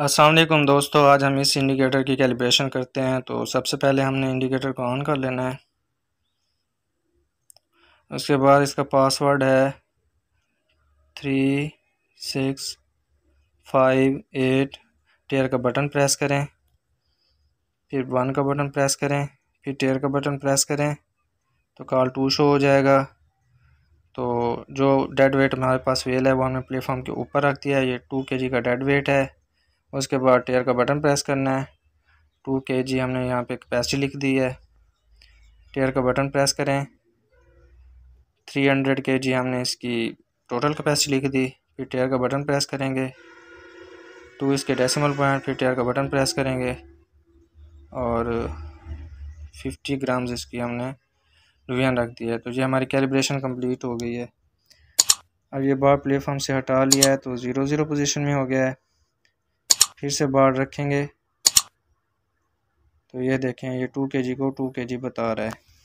असलम दोस्तों आज हम इस इंडिकेटर की कैलिब्रेशन करते हैं तो सबसे पहले हमने इंडिकेटर को ऑन कर लेना है उसके बाद इसका पासवर्ड है three six five eight tare का बटन प्रेस करें फिर वन का बटन प्रेस करें फिर टेयर का बटन प्रेस करें तो कॉल टू शो हो जाएगा तो जो डेड वेट हमारे पास वेल है वो हमने प्लेटफॉर्म के ऊपर रख दिया है ये टू के जी का डेड वेट है उसके बाद टेयर का बटन प्रेस करना है टू के जी हमने यहाँ पे कैपेसिटी लिख दी है टेयर का बटन प्रेस करें थ्री हंड्रेड के जी हमने इसकी टोटल कैपेसिटी लिख दी फिर टेयर का बटन प्रेस करेंगे टू इसके डेसिमल पॉइंट फिर टेयर का बटन प्रेस करेंगे और फिफ्टी ग्राम्स इसकी हमने रुवियन रख दिया है तो ये हमारी कैलिब्रेशन कंप्लीट हो गई है अब ये बार प्लेटफॉर्म से हटा लिया है तो ज़ीरो ज़ीरो पोजीशन में हो गया है फिर से बाढ़ रखेंगे तो ये देखें ये टू के जी को टू के जी बता रहा है